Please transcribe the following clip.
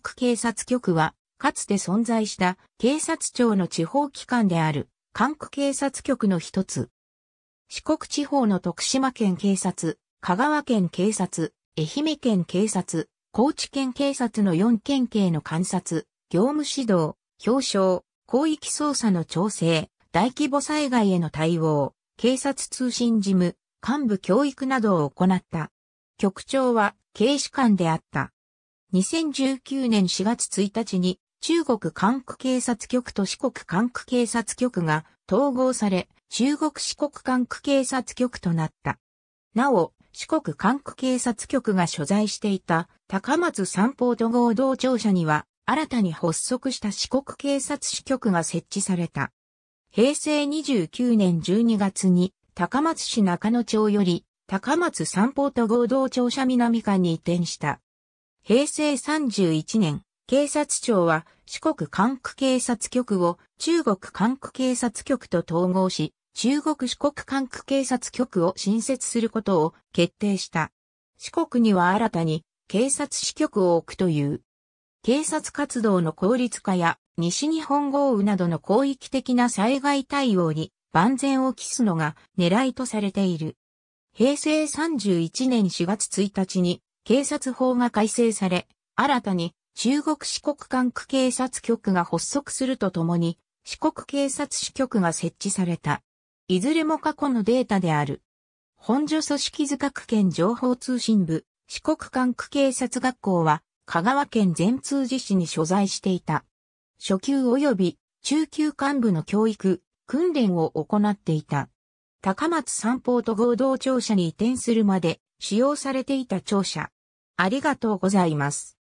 区警察局は、かつて存在した警察庁の地方機関である管区警察局の一つ。四国地方の徳島県警察、香川県警察、愛媛県警察、高知県警察の4県警の観察、業務指導、表彰、広域捜査の調整、大規模災害への対応、警察通信事務、幹部教育などを行った。局長は警視官であった。2019年4月1日に中国管区警察局と四国管区警察局が統合され、中国四国管区警察局となった。なお、四国管区警察局が所在していた高松三ポート合同庁舎には新たに発足した四国警察支局が設置された。平成29年12月に高松市中野町より高松三ポート合同庁舎南館に移転した。平成31年、警察庁は四国管区警察局を中国管区警察局と統合し、中国四国管区警察局を新設することを決定した。四国には新たに警察支局を置くという。警察活動の効率化や西日本豪雨などの広域的な災害対応に万全を期すのが狙いとされている。平成31年4月1日に警察法が改正され、新たに中国四国管区警察局が発足するとともに、四国警察支局が設置された。いずれも過去のデータである。本所組織図各県情報通信部、四国管区警察学校は、香川県全通寺市に所在していた。初級及び中級幹部の教育、訓練を行っていた。高松三方と合同庁舎に移転するまで使用されていた庁舎。ありがとうございます。